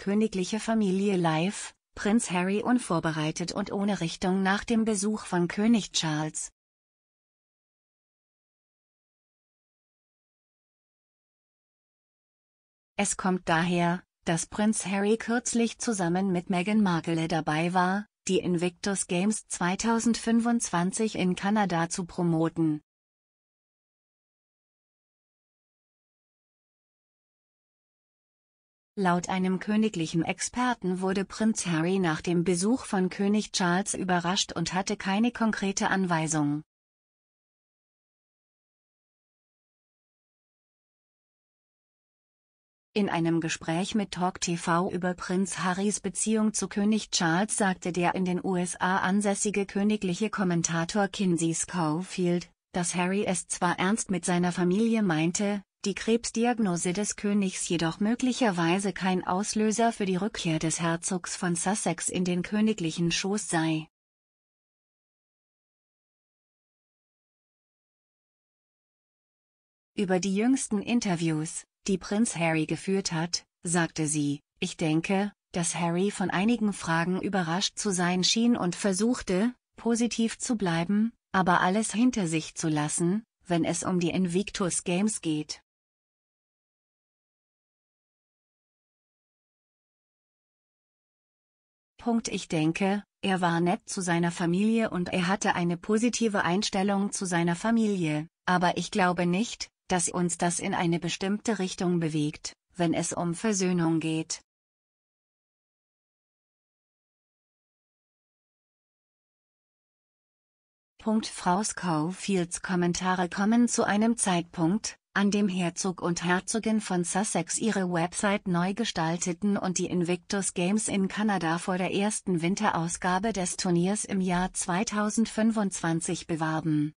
Königliche Familie live, Prinz Harry unvorbereitet und ohne Richtung nach dem Besuch von König Charles. Es kommt daher, dass Prinz Harry kürzlich zusammen mit Meghan Markle dabei war, die Invictus Games 2025 in Kanada zu promoten. Laut einem königlichen Experten wurde Prinz Harry nach dem Besuch von König Charles überrascht und hatte keine konkrete Anweisung. In einem Gespräch mit Talk TV über Prinz Harrys Beziehung zu König Charles sagte der in den USA ansässige königliche Kommentator Kinsey Schofield, dass Harry es zwar ernst mit seiner Familie meinte, die Krebsdiagnose des Königs jedoch möglicherweise kein Auslöser für die Rückkehr des Herzogs von Sussex in den königlichen Schoß sei. Über die jüngsten Interviews, die Prinz Harry geführt hat, sagte sie, ich denke, dass Harry von einigen Fragen überrascht zu sein schien und versuchte, positiv zu bleiben, aber alles hinter sich zu lassen, wenn es um die Invictus Games geht. Punkt ich denke, er war nett zu seiner Familie und er hatte eine positive Einstellung zu seiner Familie, aber ich glaube nicht, dass uns das in eine bestimmte Richtung bewegt, wenn es um Versöhnung geht. Punkt Frau Schaufields Kommentare kommen zu einem Zeitpunkt, an dem Herzog und Herzogin von Sussex ihre Website neu gestalteten und die Invictus Games in Kanada vor der ersten Winterausgabe des Turniers im Jahr 2025 bewarben.